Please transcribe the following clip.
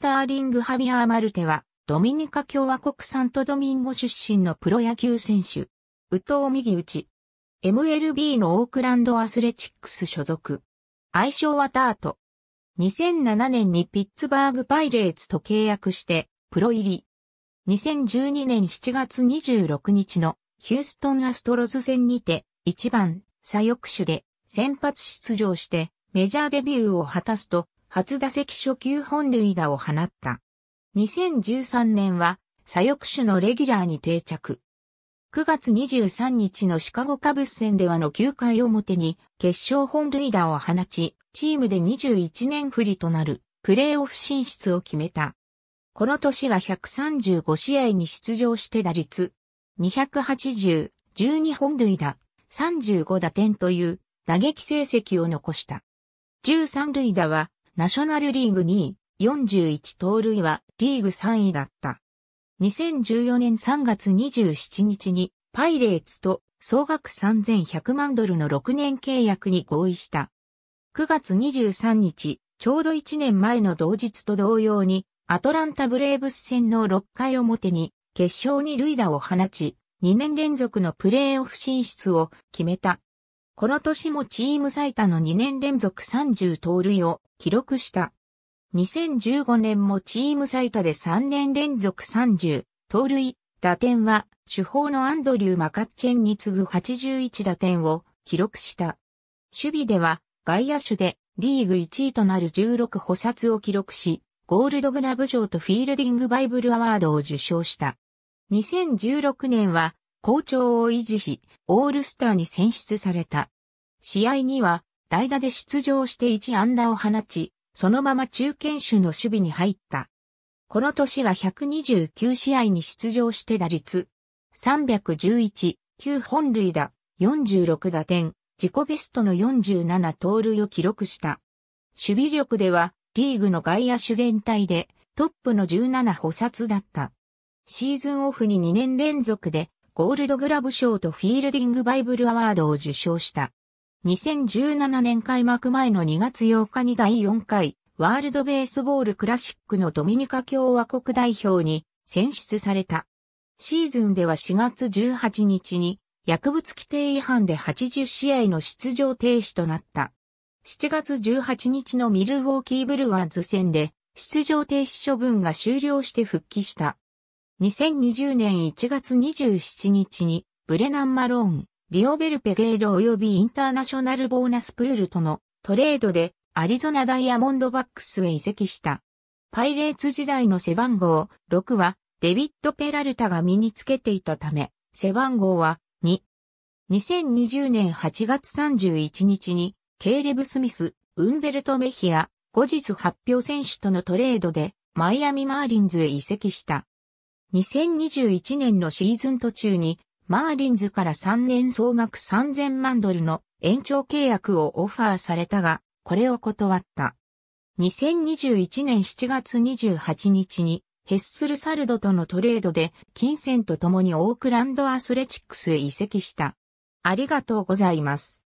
スターリング・ハビアー・マルテは、ドミニカ共和国サントドミンゴ出身のプロ野球選手。右投右打ち。MLB のオークランドアスレチックス所属。愛称はタート。2007年にピッツバーグパイレーツと契約して、プロ入り。2012年7月26日のヒューストンアストロズ戦にて、1番、左翼手で先発出場して、メジャーデビューを果たすと、初打席初級本塁打を放った。2013年は左翼手のレギュラーに定着。9月23日のシカゴカブス戦ではの9回表に決勝本塁打を放ち、チームで21年振りとなるプレーオフ進出を決めた。この年は135試合に出場して打率280、12本塁打、35打点という打撃成績を残した。13塁打はナショナルリーグ2位、41盗塁はリーグ3位だった。2014年3月27日にパイレーツと総額3100万ドルの6年契約に合意した。9月23日、ちょうど1年前の同日と同様に、アトランタブレーブス戦の6回表に、決勝に塁打を放ち、2年連続のプレーオフ進出を決めた。この年もチーム最多の2年連続30盗塁を記録した。2015年もチーム最多で3年連続30盗塁、打点は主砲のアンドリュー・マカッチェンに次ぐ81打点を記録した。守備では外野手でリーグ1位となる16補殺を記録し、ゴールドグラブ賞とフィールディングバイブルアワードを受賞した。2016年は好調を維持し、オールスターに選出された。試合には、代打で出場して1安打を放ち、そのまま中堅手の守備に入った。この年は129試合に出場して打率311、9本塁打、46打点、自己ベストの47盗塁を記録した。守備力ではリーグの外野手全体でトップの17補殺だった。シーズンオフに2年連続でゴールドグラブ賞とフィールディングバイブルアワードを受賞した。2017年開幕前の2月8日に第4回ワールドベースボールクラシックのドミニカ共和国代表に選出された。シーズンでは4月18日に薬物規定違反で80試合の出場停止となった。7月18日のミルウォーキーブルワーズ戦で出場停止処分が終了して復帰した。2020年1月27日に、ブレナン・マローン、リオベルペゲイロ及びインターナショナルボーナスプールとのトレードでアリゾナダイヤモンドバックスへ移籍した。パイレーツ時代の背番号6はデビッド・ペラルタが身につけていたため、背番号は2。2020年8月31日にケーレブ・スミス、ウンベルト・メヒア、後日発表選手とのトレードでマイアミ・マーリンズへ移籍した。2021年のシーズン途中に、マーリンズから3年総額3000万ドルの延長契約をオファーされたが、これを断った。2021年7月28日に、ヘッスルサルドとのトレードで、金銭と共にオークランドアスレチックスへ移籍した。ありがとうございます。